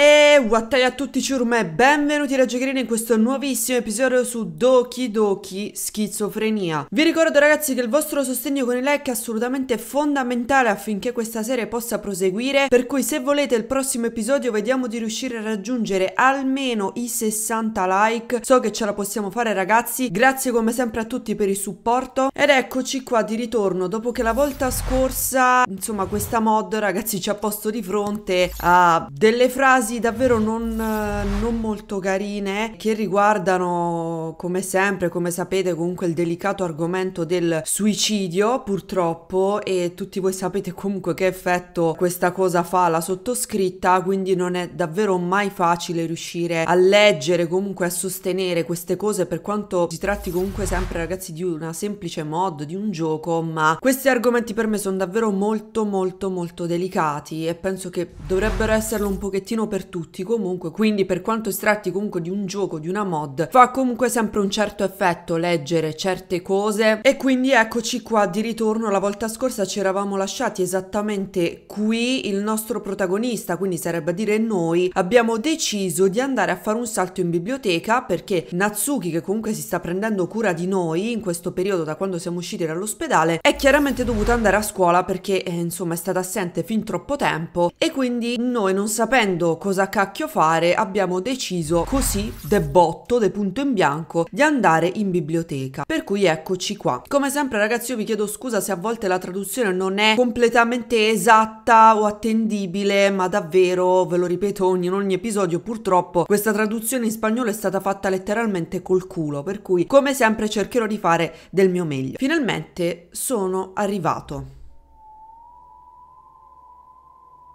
E guattai a tutti ciurme, benvenuti da Giocherina in questo nuovissimo episodio su Doki Doki Schizofrenia. Vi ricordo ragazzi che il vostro sostegno con i like è assolutamente fondamentale affinché questa serie possa proseguire, per cui se volete il prossimo episodio vediamo di riuscire a raggiungere almeno i 60 like, so che ce la possiamo fare ragazzi, grazie come sempre a tutti per il supporto ed eccoci qua di ritorno dopo che la volta scorsa, insomma questa mod ragazzi ci ha posto di fronte a delle frasi frasi davvero non, non molto carine che riguardano, come sempre, come sapete, comunque il delicato argomento del suicidio, purtroppo, e tutti voi sapete comunque che effetto questa cosa fa la sottoscritta, quindi non è davvero mai facile riuscire a leggere, comunque a sostenere queste cose, per quanto si tratti comunque sempre, ragazzi, di una semplice mod, di un gioco, ma questi argomenti per me sono davvero molto molto molto delicati e penso che dovrebbero esserlo un pochettino per per tutti comunque, quindi per quanto si tratti comunque di un gioco, di una mod, fa comunque sempre un certo effetto leggere certe cose e quindi eccoci qua di ritorno, la volta scorsa ci eravamo lasciati esattamente qui, il nostro protagonista, quindi sarebbe a dire noi, abbiamo deciso di andare a fare un salto in biblioteca perché Natsuki che comunque si sta prendendo cura di noi in questo periodo da quando siamo usciti dall'ospedale è chiaramente dovuta andare a scuola perché eh, insomma è stata assente fin troppo tempo e quindi noi non sapendo cosa cacchio fare, abbiamo deciso così, de botto, de punto in bianco, di andare in biblioteca. Per cui eccoci qua. Come sempre ragazzi io vi chiedo scusa se a volte la traduzione non è completamente esatta o attendibile, ma davvero, ve lo ripeto in ogni episodio, purtroppo questa traduzione in spagnolo è stata fatta letteralmente col culo, per cui come sempre cercherò di fare del mio meglio. Finalmente sono arrivato.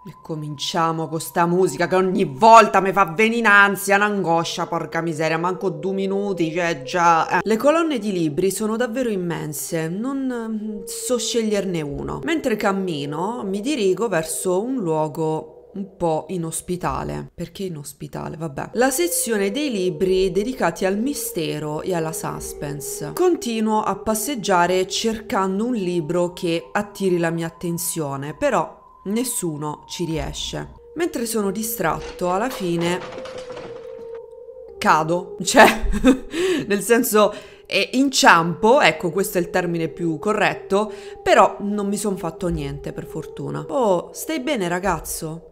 E cominciamo con sta musica che ogni volta mi fa venire ansia, un'angoscia, porca miseria, manco due minuti, cioè già... Eh. Le colonne di libri sono davvero immense, non mm, so sceglierne uno. Mentre cammino mi dirigo verso un luogo un po' inospitale. Perché inospitale? Vabbè. La sezione dei libri dedicati al mistero e alla suspense. Continuo a passeggiare cercando un libro che attiri la mia attenzione, però Nessuno ci riesce. Mentre sono distratto, alla fine cado, cioè, nel senso eh, inciampo, ecco questo è il termine più corretto, però non mi sono fatto niente per fortuna. Oh, stai bene ragazzo?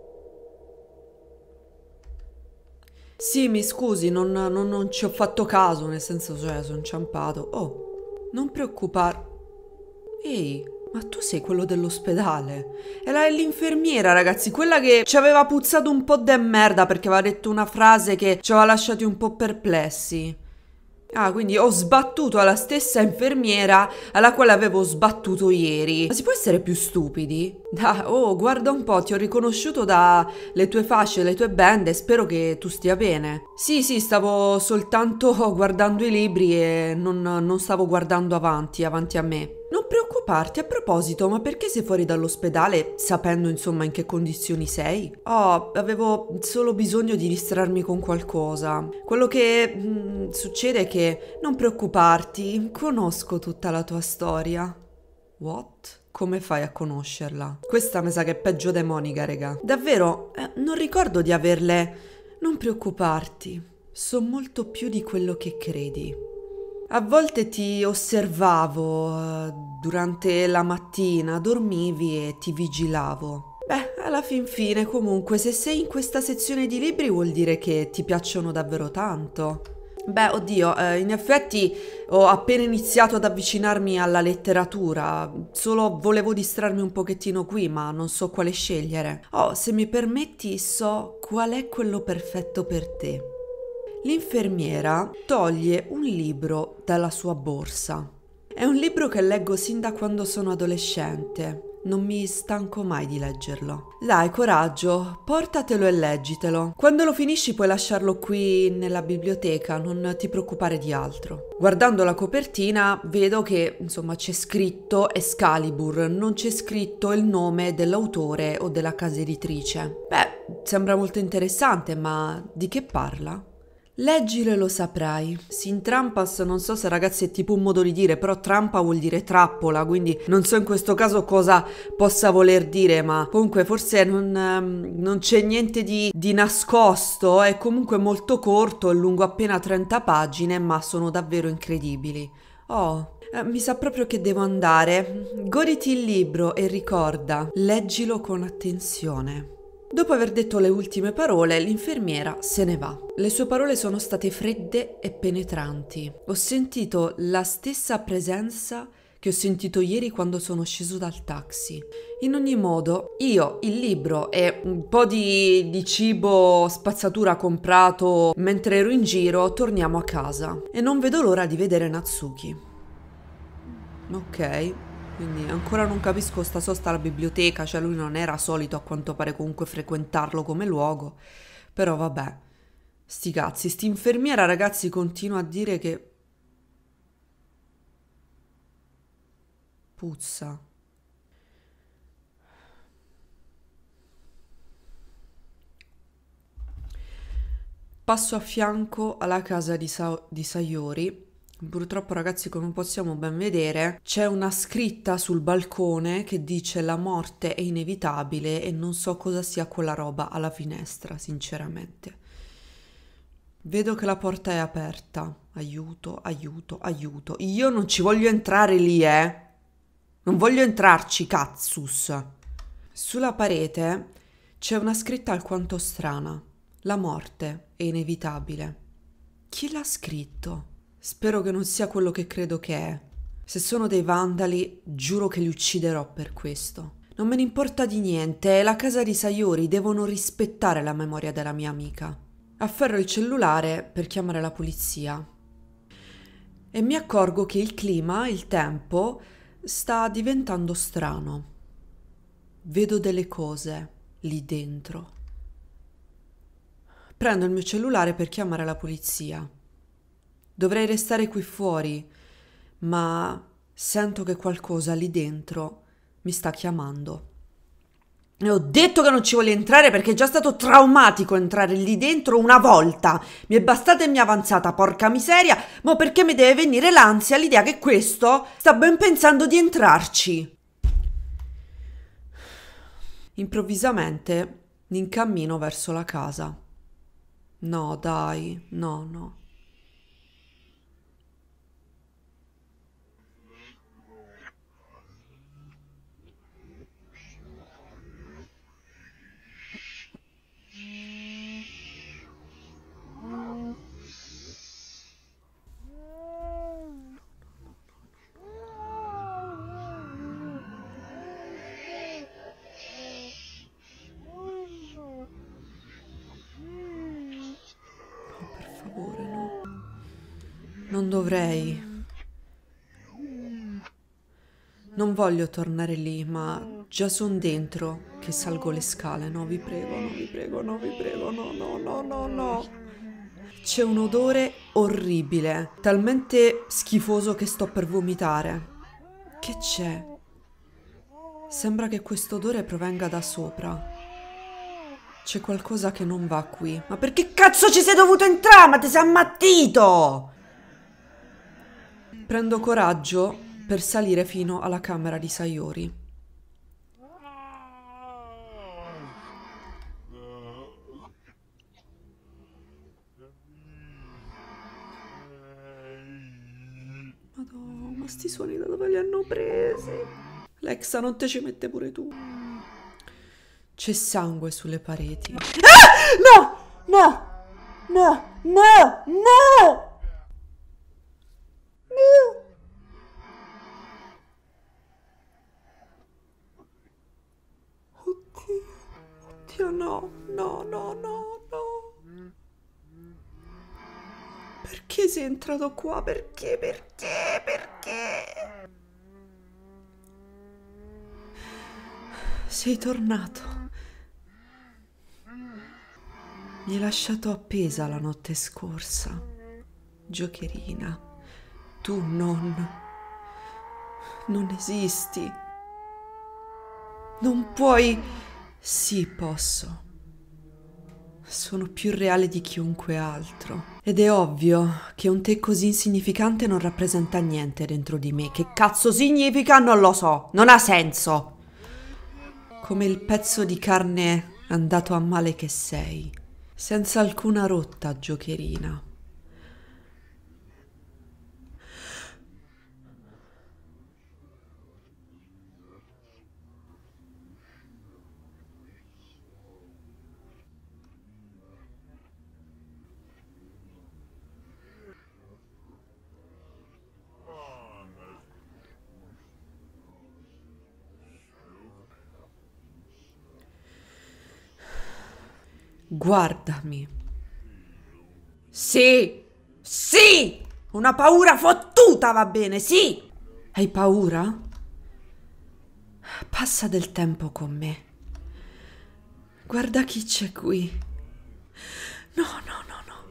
Sì, mi scusi, non, non, non ci ho fatto caso, nel senso, cioè, sono inciampato. Oh, non preoccupare. Ehi, ma tu sei quello dell'ospedale. E la, è l'infermiera, ragazzi, quella che ci aveva puzzato un po' de merda perché aveva detto una frase che ci aveva lasciati un po' perplessi. Ah, quindi ho sbattuto alla stessa infermiera alla quale avevo sbattuto ieri. Ma si può essere più stupidi? Da, oh, guarda un po', ti ho riconosciuto dalle tue fasce, le tue bende, spero che tu stia bene. Sì, sì, stavo soltanto guardando i libri e non, non stavo guardando avanti, avanti a me. Non preoccuparti a proposito, ma perché sei fuori dall'ospedale sapendo insomma in che condizioni sei? Oh, avevo solo bisogno di distrarmi con qualcosa. Quello che mh, mm, succede è che non preoccuparti, conosco tutta la tua storia. What? come fai a conoscerla? Questa mi sa che è peggio di Monica, raga. Davvero, eh, non ricordo di averle. Non preoccuparti, so molto più di quello che credi. A volte ti osservavo eh, durante la mattina, dormivi e ti vigilavo. Beh, alla fin fine comunque, se sei in questa sezione di libri vuol dire che ti piacciono davvero tanto. Beh, oddio, eh, in effetti ho appena iniziato ad avvicinarmi alla letteratura, solo volevo distrarmi un pochettino qui, ma non so quale scegliere. Oh, se mi permetti, so qual è quello perfetto per te. L'infermiera toglie un libro dalla sua borsa. È un libro che leggo sin da quando sono adolescente. Non mi stanco mai di leggerlo. Dai, coraggio, portatelo e leggitelo. Quando lo finisci puoi lasciarlo qui nella biblioteca, non ti preoccupare di altro. Guardando la copertina vedo che, insomma, c'è scritto Excalibur, non c'è scritto il nome dell'autore o della casa editrice. Beh, sembra molto interessante, ma di che parla? Leggilo e lo saprai. Si intrampas, non so se ragazzi è tipo un modo di dire, però trampa vuol dire trappola, quindi non so in questo caso cosa possa voler dire, ma comunque forse non, ehm, non c'è niente di, di, nascosto, è comunque molto corto, è lungo appena 30 pagine, ma sono davvero incredibili. Oh, eh, mi sa proprio che devo andare. Goditi il libro e ricorda, leggilo con attenzione. Dopo aver detto le ultime parole, l'infermiera se ne va. Le sue parole sono state fredde e penetranti. Ho sentito la stessa presenza che ho sentito ieri quando sono sceso dal taxi. In ogni modo, io il libro e un po' di, di, cibo spazzatura comprato mentre ero in giro torniamo a casa e non vedo l'ora di vedere Natsuki. Ok, quindi ancora non capisco sta sosta alla biblioteca, cioè lui non era solito a quanto pare comunque frequentarlo come luogo, però vabbè. Sti cazzi, sti infermiera ragazzi continua a dire che puzza. Passo a fianco alla casa di, Sa di Sayori Purtroppo ragazzi come possiamo ben vedere c'è una scritta sul balcone che dice la morte è inevitabile e non so cosa sia quella roba alla finestra sinceramente. Vedo che la porta è aperta. Aiuto, aiuto, aiuto. Io non ci voglio entrare lì, eh. Non voglio entrarci, cazzus. Sulla parete c'è una scritta alquanto strana. La morte è inevitabile. Chi l'ha scritto? Spero che non sia quello che credo che è. Se sono dei vandali, giuro che li ucciderò per questo. Non me ne importa di niente, è la casa di Sayori, devono rispettare la memoria della mia amica. Afferro il cellulare per chiamare la polizia. E mi accorgo che il clima, il tempo, sta diventando strano. Vedo delle cose lì dentro. Prendo il mio cellulare per chiamare la polizia. Dovrei restare qui fuori, ma sento che qualcosa lì dentro mi sta chiamando. E ho detto che non ci voglio entrare perché è già stato traumatico entrare lì dentro una volta. Mi è bastata e mi è avanzata, porca miseria, ma perché mi deve venire l'ansia l'idea che questo sta ben pensando di entrarci? Improvvisamente mi incammino verso la casa. No, dai, no, no. dovrei. Non voglio tornare lì, ma già son dentro che salgo le scale. No, vi prego, no, vi prego, no, vi prego, no, no, no, no, no. C'è un odore orribile, talmente schifoso che sto per vomitare. Che c'è? Sembra che questo odore provenga da sopra. C'è qualcosa che non va qui. Ma perché cazzo ci sei dovuto entrare? Ma ti sei ammattito! Prendo coraggio per salire fino alla camera di Sayori. Madonna, ma sti suoni da dove li hanno presi? Lexa, non te ci mette pure tu. C'è sangue sulle pareti. Ah! No! No! No! No! No! sei entrato qua? Perché? Perché? Perché? Sei tornato. Mi hai lasciato appesa la notte scorsa. Giocherina, tu non... Non esisti. Non puoi... Sì, posso sono più reale di chiunque altro. Ed è ovvio che un te così insignificante non rappresenta niente dentro di me. Che cazzo significa? Non lo so. Non ha senso. Come il pezzo di carne andato a male che sei. Senza alcuna rotta, giocherina. Guardami. Sì, sì, una paura fottuta va bene, sì. Hai paura? Passa del tempo con me. Guarda chi c'è qui. No, no, no, no.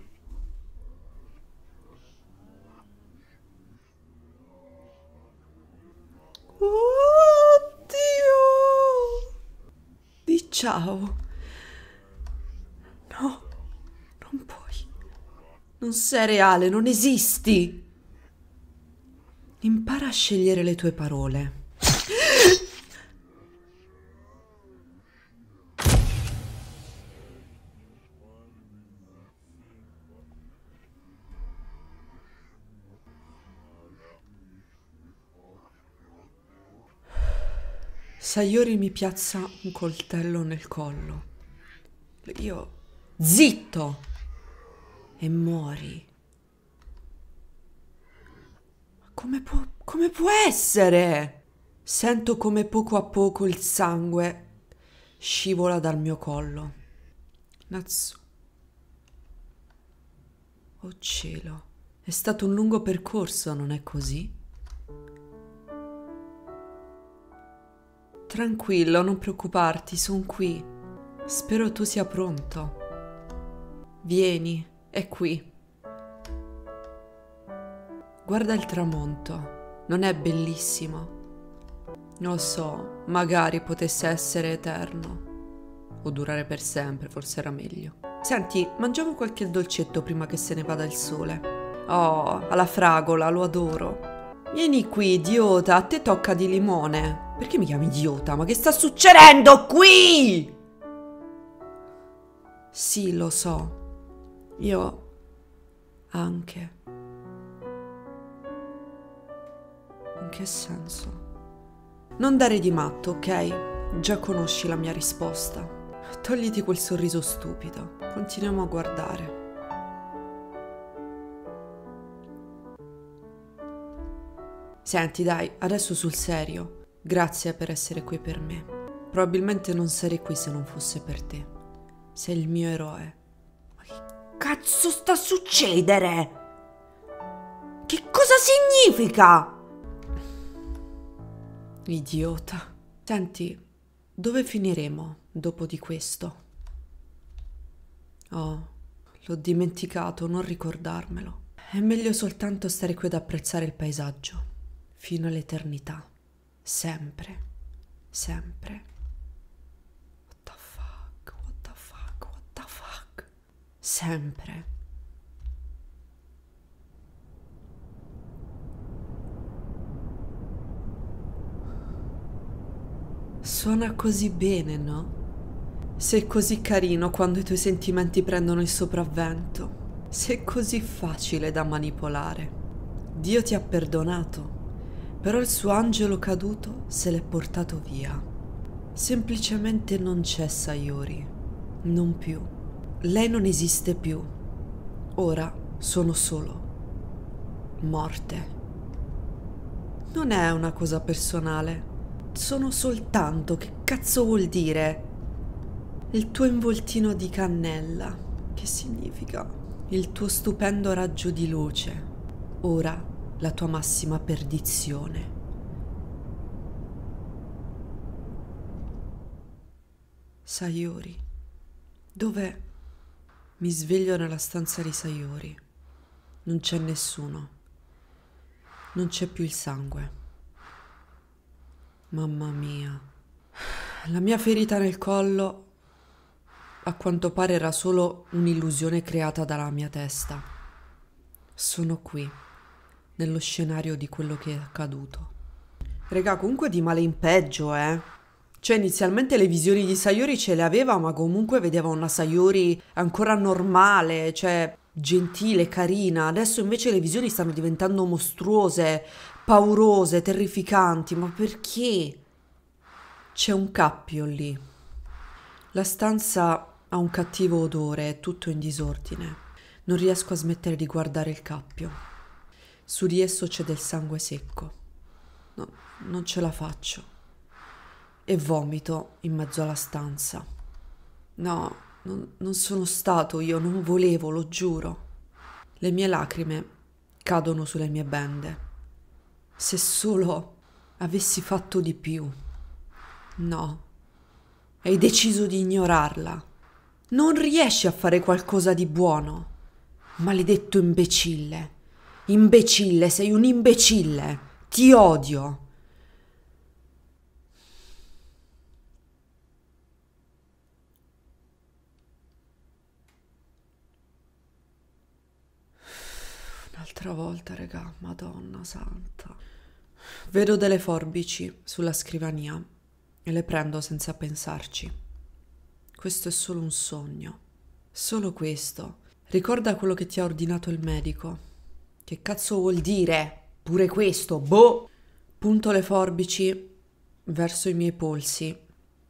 Oddio! Di ciao. Non sei reale, non esisti. Impara a scegliere le tue parole. Sayori mi piazza un coltello nel collo. Io... Zitto! e muori. Come può, come può essere? Sento come poco a poco il sangue scivola dal mio collo. Natsu. Oh cielo, è stato un lungo percorso, non è così? Tranquillo, non preoccuparti, sono qui. Spero tu sia pronto. Vieni è qui. Guarda il tramonto, non è bellissimo? Non so, magari potesse essere eterno. O durare per sempre, forse era meglio. Senti, mangiamo qualche dolcetto prima che se ne vada il sole. Oh, alla fragola, lo adoro. Vieni qui, idiota, a te tocca di limone. Perché mi chiami idiota? Ma che sta succedendo qui? Sì, lo so, io anche. In che senso? Non dare di matto, ok? Già conosci la mia risposta. Togliti quel sorriso stupido. Continuiamo a guardare. Senti, dai, adesso sul serio. Grazie per essere qui per me. Probabilmente non sarei qui se non fosse per te. Sei il mio eroe. Ma che cazzo sta succedere? Che cosa significa? Idiota. Senti, dove finiremo dopo di questo? Oh, l'ho dimenticato, non ricordarmelo. È meglio soltanto stare qui ad apprezzare il paesaggio, fino all'eternità, sempre, sempre. sempre. Suona così bene, no? Sei così carino quando i tuoi sentimenti prendono il sopravvento. Sei così facile da manipolare. Dio ti ha perdonato, però il suo angelo caduto se l'è portato via. Semplicemente non c'è Sayori, non più. Lei non esiste più. Ora sono solo. Morte. Non è una cosa personale. Sono soltanto che cazzo vuol dire? Il tuo involtino di cannella. Che significa? Il tuo stupendo raggio di luce. Ora la tua massima perdizione. Sayori, Dov'è? Mi sveglio nella stanza di Sayori. Non c'è nessuno. Non c'è più il sangue. Mamma mia. La mia ferita nel collo a quanto pare era solo un'illusione creata dalla mia testa. Sono qui, nello scenario di quello che è accaduto. Regà, comunque di male in peggio, eh. Cioè inizialmente le visioni di Sayori ce le aveva, ma comunque vedeva una Sayori ancora normale, cioè gentile, carina. Adesso invece le visioni stanno diventando mostruose, paurose, terrificanti. Ma perché? C'è un cappio lì. La stanza ha un cattivo odore, è tutto in disordine. Non riesco a smettere di guardare il cappio. Su di esso c'è del sangue secco. No, non ce la faccio e vomito in mezzo alla stanza. No, non, non sono stato io, non volevo, lo giuro. Le mie lacrime cadono sulle mie bende. Se solo avessi fatto di più. No. Hai deciso di ignorarla. Non riesci a fare qualcosa di buono. Maledetto imbecille. Imbecille, sei un imbecille. Ti odio. Un'altra volta, regà, madonna santa. Vedo delle forbici sulla scrivania e le prendo senza pensarci. Questo è solo un sogno. Solo questo. Ricorda quello che ti ha ordinato il medico. Che cazzo vuol dire? Pure questo, boh! Punto le forbici verso i miei polsi,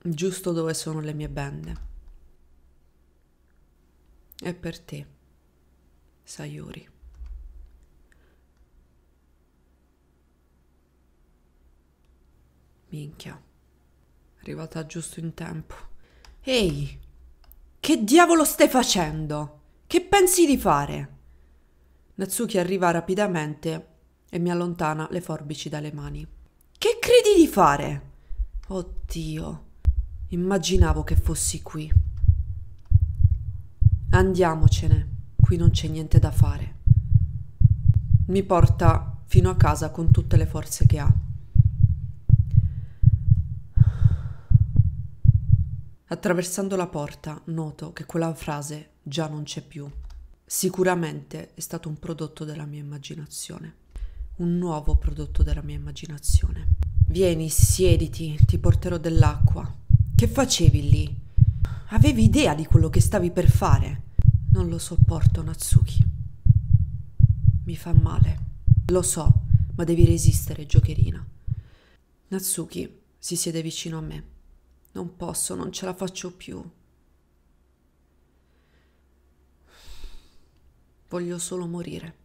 giusto dove sono le mie bende. È per te, Sayuri. Minchia. Arrivata giusto in tempo. Ehi! Che diavolo stai facendo? Che pensi di fare? Natsuki arriva rapidamente e mi allontana le forbici dalle mani. Che credi di fare? Oddio, immaginavo che fossi qui. Andiamocene, qui non c'è niente da fare. Mi porta fino a casa con tutte le forze che ha. Attraversando la porta noto che quella frase già non c'è più. Sicuramente è stato un prodotto della mia immaginazione, un nuovo prodotto della mia immaginazione. Vieni, siediti, ti porterò dell'acqua. Che facevi lì? Avevi idea di quello che stavi per fare? Non lo sopporto, Natsuki. Mi fa male. Lo so, ma devi resistere, giocherina. Natsuki si siede vicino a me. Non posso, non ce la faccio più. Voglio solo morire.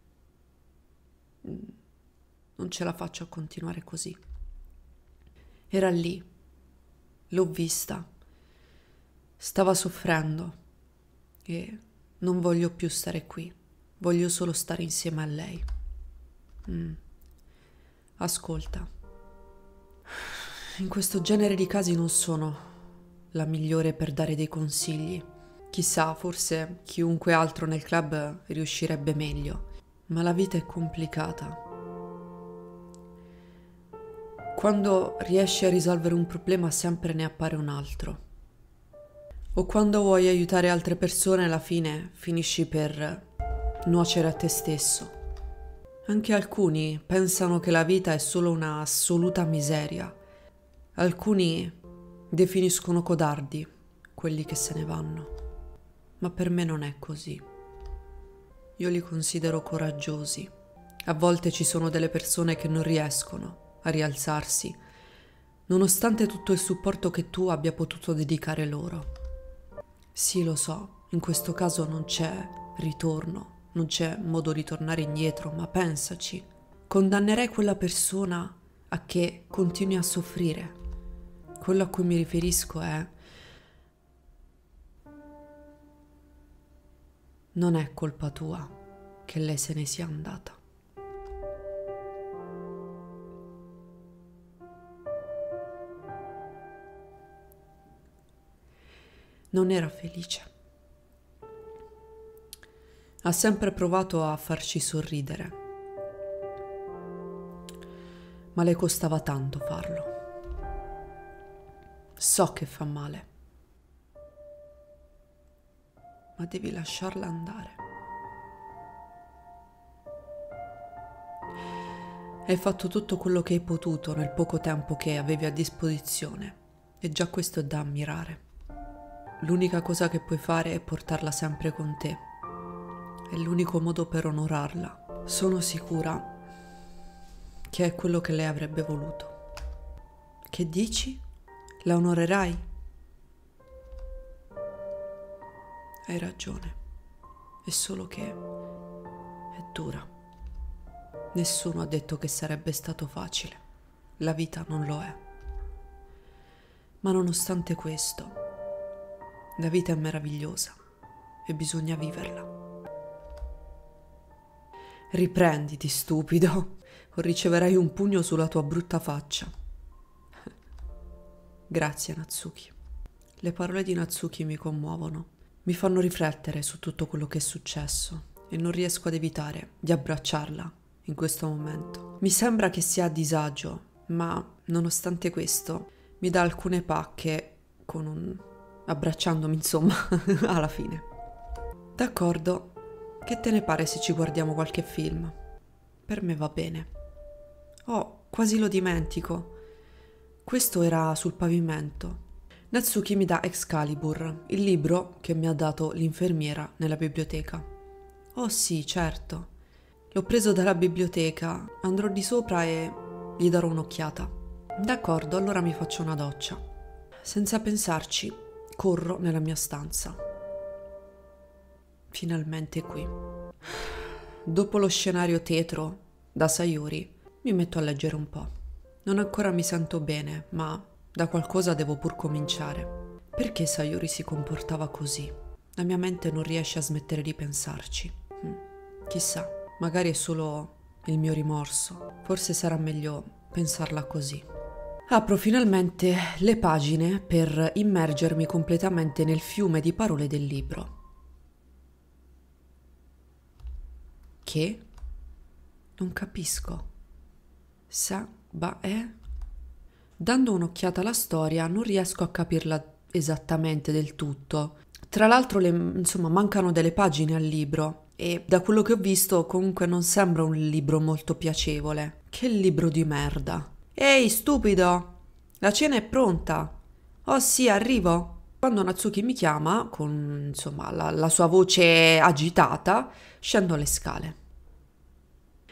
Non ce la faccio a continuare così. Era lì. L'ho vista. Stava soffrendo. E non voglio più stare qui. Voglio solo stare insieme a lei. Mm. Ascolta in questo genere di casi non sono la migliore per dare dei consigli. Chissà, forse chiunque altro nel club riuscirebbe meglio, ma la vita è complicata. Quando riesci a risolvere un problema sempre ne appare un altro. O quando vuoi aiutare altre persone alla fine finisci per nuocere a te stesso. Anche alcuni pensano che la vita è solo una assoluta miseria Alcuni definiscono codardi quelli che se ne vanno, ma per me non è così. Io li considero coraggiosi. A volte ci sono delle persone che non riescono a rialzarsi, nonostante tutto il supporto che tu abbia potuto dedicare loro. Sì, lo so, in questo caso non c'è ritorno, non c'è modo di tornare indietro, ma pensaci, condannerei quella persona a che continui a soffrire quello a cui mi riferisco è... Non è colpa tua che lei se ne sia andata. Non era felice. Ha sempre provato a farci sorridere, ma le costava tanto farlo. So che fa male, ma devi lasciarla andare. Hai fatto tutto quello che hai potuto nel poco tempo che avevi a disposizione e già questo è da ammirare. L'unica cosa che puoi fare è portarla sempre con te. È l'unico modo per onorarla. Sono sicura che è quello che lei avrebbe voluto. Che dici? La onorerai? Hai ragione, è solo che è dura. Nessuno ha detto che sarebbe stato facile, la vita non lo è. Ma nonostante questo, la vita è meravigliosa e bisogna viverla. Riprenditi, stupido, o riceverai un pugno sulla tua brutta faccia. Grazie Natsuki. Le parole di Natsuki mi commuovono, mi fanno riflettere su tutto quello che è successo e non riesco ad evitare di abbracciarla in questo momento. Mi sembra che sia a disagio, ma nonostante questo mi dà alcune pacche con un... abbracciandomi insomma alla fine. D'accordo, che te ne pare se ci guardiamo qualche film? Per me va bene. Oh, quasi lo dimentico. Questo era sul pavimento. Natsuki mi dà Excalibur, il libro che mi ha dato l'infermiera nella biblioteca. Oh sì, certo. L'ho preso dalla biblioteca, andrò di sopra e gli darò un'occhiata. D'accordo, allora mi faccio una doccia. Senza pensarci, corro nella mia stanza. Finalmente qui. Dopo lo scenario tetro da Sayuri, mi metto a leggere un po'. Non ancora mi sento bene, ma da qualcosa devo pur cominciare. Perché Sayuri si comportava così? La mia mente non riesce a smettere di pensarci. Mm. Chissà, magari è solo il mio rimorso. Forse sarà meglio pensarla così. Apro finalmente le pagine per immergermi completamente nel fiume di parole del libro. Che? Non capisco. Sa Bah, eh? Dando un'occhiata alla storia non riesco a capirla esattamente del tutto. Tra l'altro, le, insomma, mancano delle pagine al libro e da quello che ho visto comunque non sembra un libro molto piacevole. Che libro di merda. Ehi, stupido! La cena è pronta. Oh sì, arrivo. Quando Natsuki mi chiama, con insomma la, la sua voce agitata, scendo le scale.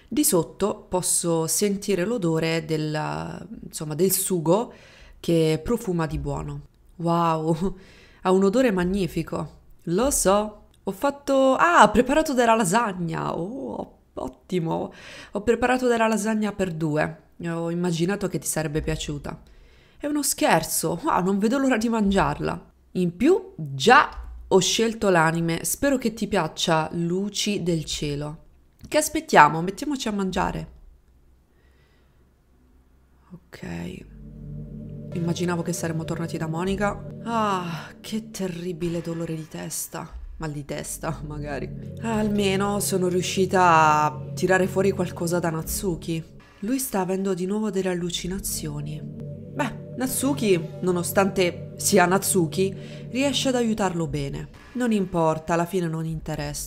Di sotto posso sentire l'odore della, insomma, del sugo che profuma di buono. Wow, ha un odore magnifico. Lo so, ho fatto... Ah, ho preparato della lasagna. Oh, ottimo. Ho preparato della lasagna per due. Ho immaginato che ti sarebbe piaciuta. È uno scherzo. Ah, non vedo l'ora di mangiarla. In più, già ho scelto l'anime. Spero che ti piaccia Luci del cielo. Che aspettiamo? Mettiamoci a mangiare. Ok. Immaginavo che saremmo tornati da Monica. Ah, che terribile dolore di testa. Mal di testa, magari. Almeno sono riuscita a tirare fuori qualcosa da Natsuki. Lui sta avendo di nuovo delle allucinazioni. Beh, Natsuki, nonostante sia Natsuki, riesce ad aiutarlo bene. Non importa, alla fine non,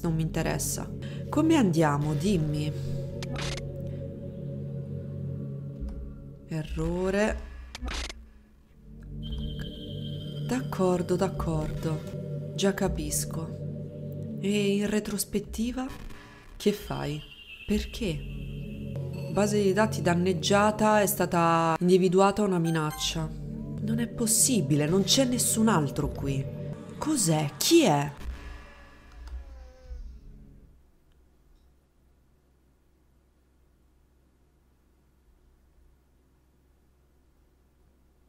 non mi interessa. Come andiamo? Dimmi. Errore. D'accordo, d'accordo. Già capisco. E in retrospettiva? Che fai? Perché? base di dati danneggiata è stata individuata una minaccia. Non è possibile, non c'è nessun altro qui. Cos'è? Chi è?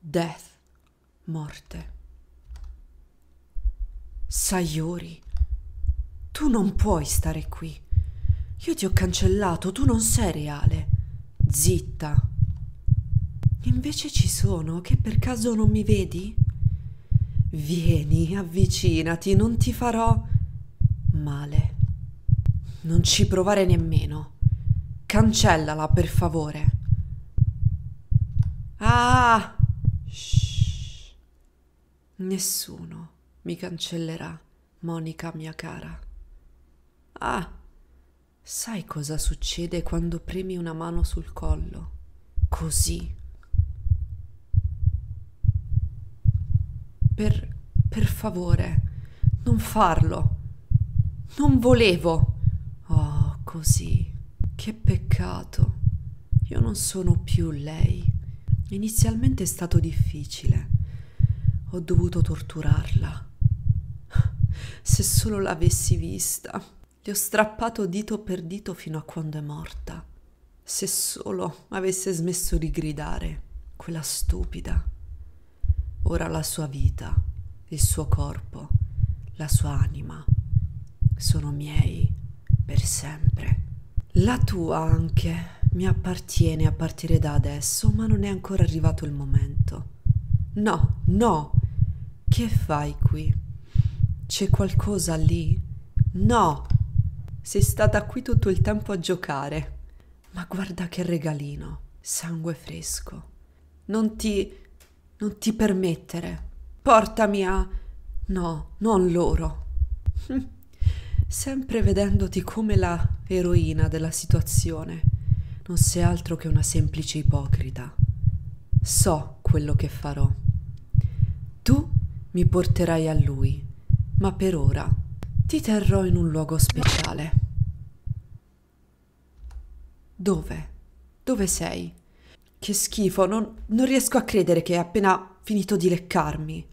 Death, morte. Sayori, tu non puoi stare qui. Io ti ho cancellato, tu non sei reale zitta. Invece ci sono, che per caso non mi vedi? Vieni, avvicinati, non ti farò male. Non ci provare nemmeno. Cancellala, per favore. Ah! Shh. Nessuno mi cancellerà, Monica mia cara. Ah! Sai cosa succede quando premi una mano sul collo? Così. Per, per favore, non farlo. Non volevo. Oh, così. Che peccato. Io non sono più lei. Inizialmente è stato difficile. Ho dovuto torturarla. Se solo l'avessi vista. Le ho strappato dito per dito fino a quando è morta. Se solo avesse smesso di gridare, quella stupida. Ora la sua vita, il suo corpo, la sua anima sono miei per sempre. La tua anche mi appartiene a partire da adesso, ma non è ancora arrivato il momento. No, no. Che fai qui? C'è qualcosa lì? No. Sei stata qui tutto il tempo a giocare. Ma guarda che regalino, sangue fresco. Non ti... non ti permettere. Portami a... No, non loro. Sempre vedendoti come la eroina della situazione, non sei altro che una semplice ipocrita. So quello che farò. Tu mi porterai a lui, ma per ora ti terrò in un luogo speciale. Dove? Dove sei? Che schifo, non, non riesco a credere che hai appena finito di leccarmi.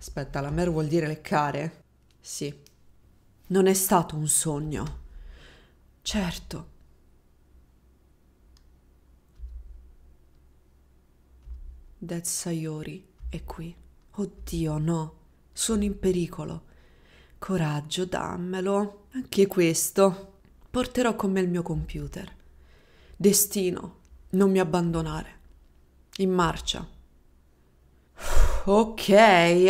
Aspetta, la mer vuol dire leccare? Sì. Non è stato un sogno. Certo. Dead Sayori è qui. Oddio, no. Sono in pericolo. Coraggio, dammelo. Anche questo. Porterò con me il mio computer. Destino, non mi abbandonare. In marcia. Uff. Ok,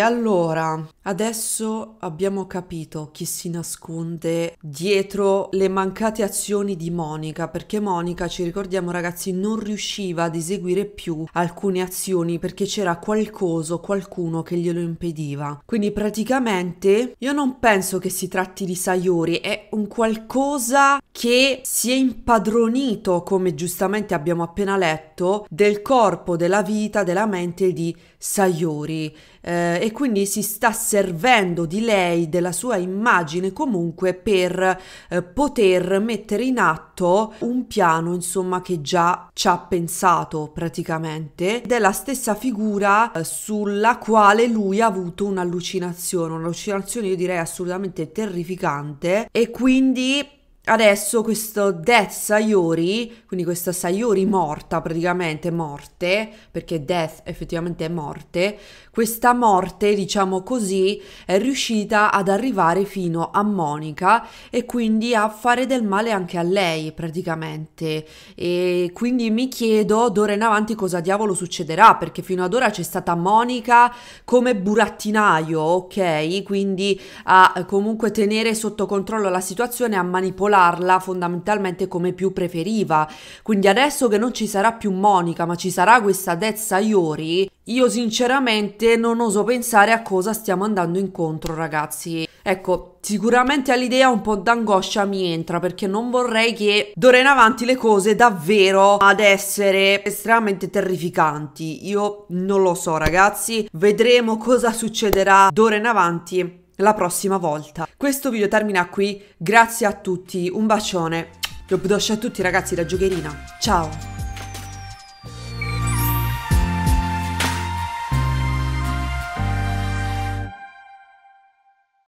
allora, adesso abbiamo capito chi si nasconde dietro le mancate azioni di Monica, perché Monica, ci ricordiamo ragazzi, non riusciva ad eseguire più alcune azioni perché c'era qualcosa, qualcuno che glielo impediva. Quindi praticamente io non penso che si tratti di Sayori, è un qualcosa che si è impadronito, come giustamente abbiamo appena letto, del corpo, della vita, della mente di Sayori genitori eh, e quindi si sta servendo di lei, della sua immagine comunque per eh, poter mettere in atto un piano insomma che già ci ha pensato praticamente della stessa figura eh, sulla quale lui ha avuto un'allucinazione, un'allucinazione io direi assolutamente terrificante e quindi adesso questo Death Sayori, quindi questa Sayori morta, praticamente morte, perché Death effettivamente è morte, questa morte, diciamo così, è riuscita ad arrivare fino a Monica e quindi a fare del male anche a lei praticamente. E quindi mi chiedo d'ora in avanti cosa diavolo succederà, perché fino ad ora c'è stata Monica come burattinaio, ok? Quindi a comunque tenere sotto controllo la situazione, a manipolarla fondamentalmente come più preferiva. Quindi adesso che non ci sarà più Monica, ma ci sarà questa Dezza Iori, io sinceramente non oso pensare a cosa stiamo andando incontro, ragazzi. Ecco, sicuramente all'idea un po' d'angoscia mi entra perché non vorrei che d'ora in avanti le cose davvero ad essere estremamente terrificanti. Io non lo so, ragazzi. Vedremo cosa succederà d'ora in avanti la prossima volta. Questo video termina qui. Grazie a tutti, un bacione. Lo a tutti, ragazzi, da Giocherina. Ciao.